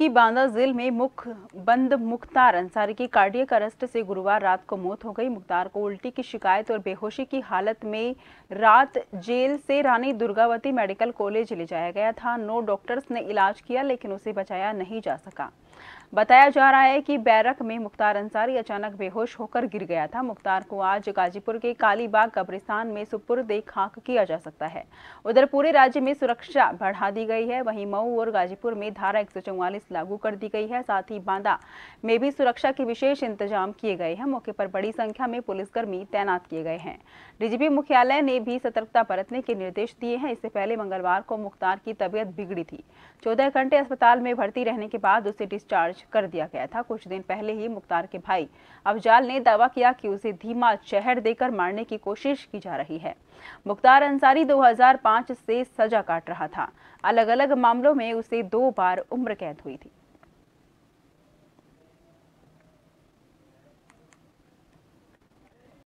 की बांदा जिले में मुख बंद मुख्तार अंसारी की कार्डियक अरेस्ट से गुरुवार रात को मौत हो गई मुख्तार को उल्टी की शिकायत और बेहोशी की हालत में रात जेल से रानी दुर्गावती मेडिकल कॉलेज ले जाया गया था नौ डॉक्टर्स ने इलाज किया लेकिन उसे बचाया नहीं जा सका बताया जा रहा है कि बैरक में मुख्तार अंसारी अचानक बेहोश होकर गिर गया था मुख्तार को आज गाजीपुर के कालीबाग कब्रिस्तान में सुपुर्द खाक किया जा सकता है उधर पूरे राज्य में सुरक्षा बढ़ा दी गई है वहीं मऊ और गाजीपुर में धारा एक लागू कर दी गई है साथ ही बांदा में भी सुरक्षा के विशेष इंतजाम किए गए हैं मौके पर बड़ी संख्या में पुलिसकर्मी तैनात किए गए हैं डीजीपी मुख्यालय ने भी सतर्कता बरतने के निर्देश दिए हैं इससे पहले मंगलवार को मुख्तार की तबियत बिगड़ी थी चौदह घंटे अस्पताल में भर्ती रहने के बाद उसे डिस्चार्ज कर दिया गया था कुछ दिन पहले ही मुख्तार के भाई अफजाल ने दावा किया कि उसे धीमा जहर देकर मारने की कोशिश की जा रही है मुख्तार अंसारी 2005 से सजा काट रहा था अलग अलग मामलों में उसे दो बार उम्र कैद हुई